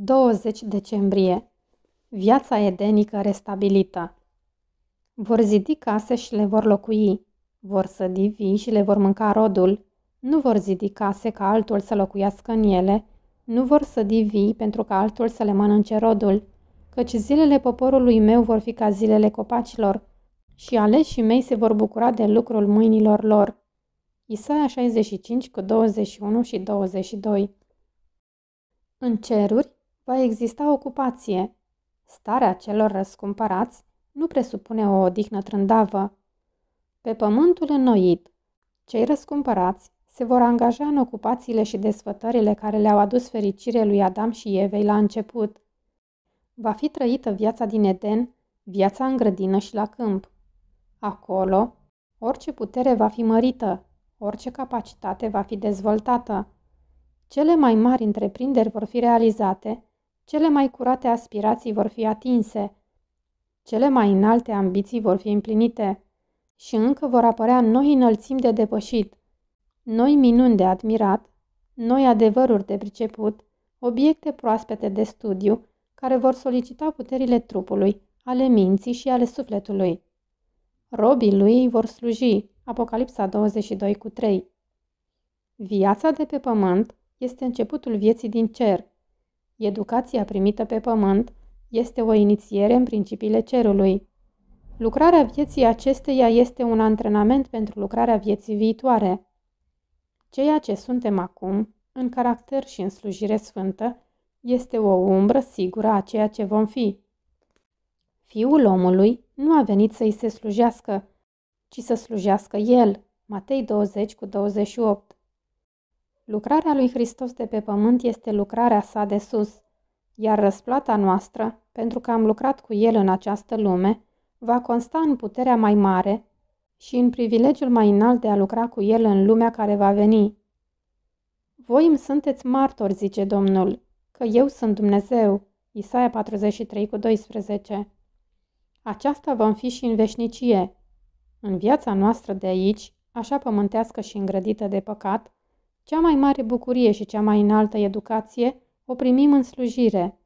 20 decembrie. Viața edenică restabilită. Vor zidi case și le vor locui. Vor să divi și le vor mânca rodul. Nu vor zidi case ca altul să locuiască în ele. Nu vor să divi pentru ca altul să le mănânce rodul. Căci zilele poporului meu vor fi ca zilele copacilor și aleșii mei se vor bucura de lucrul mâinilor lor. Isaia 65 cu 21 și 22 În ceruri va exista ocupație. Starea celor răscumpărați nu presupune o odihnă trândavă. Pe pământul înnoit, cei răscumpărați se vor angaja în ocupațiile și desfătările care le-au adus fericire lui Adam și Evei la început. Va fi trăită viața din Eden, viața în grădină și la câmp. Acolo, orice putere va fi mărită, orice capacitate va fi dezvoltată. Cele mai mari întreprinderi vor fi realizate cele mai curate aspirații vor fi atinse, cele mai înalte ambiții vor fi împlinite și încă vor apărea noi înălțimi de depășit, noi minuni de admirat, noi adevăruri de priceput, obiecte proaspete de studiu care vor solicita puterile trupului, ale minții și ale sufletului. Robii lui vor sluji, Apocalipsa 22 cu 3. Viața de pe pământ este începutul vieții din cer, Educația primită pe pământ este o inițiere în principiile cerului. Lucrarea vieții acesteia este un antrenament pentru lucrarea vieții viitoare. Ceea ce suntem acum, în caracter și în slujire sfântă, este o umbră sigură a ceea ce vom fi. Fiul omului nu a venit să-i se slujească, ci să slujească el. Matei 20 cu 28 Lucrarea lui Hristos de pe pământ este lucrarea sa de sus, iar răsplata noastră, pentru că am lucrat cu El în această lume, va consta în puterea mai mare și în privilegiul mai înalt de a lucra cu El în lumea care va veni. Voi îmi sunteți martori, zice Domnul, că eu sunt Dumnezeu. Isaia 43:12). Aceasta vom fi și în veșnicie. În viața noastră de aici, așa pământească și îngrădită de păcat, cea mai mare bucurie și cea mai înaltă educație o primim în slujire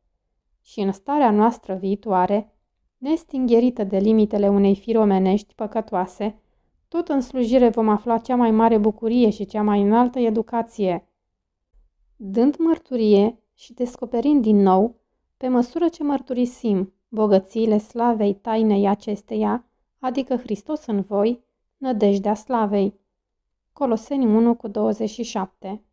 și în starea noastră viitoare, nestingherită de limitele unei firi omenești păcătoase, tot în slujire vom afla cea mai mare bucurie și cea mai înaltă educație. Dând mărturie și descoperind din nou, pe măsură ce mărturisim bogățiile slavei tainei acesteia, adică Hristos în voi, nădejdea slavei. Coloseni 1 cu 27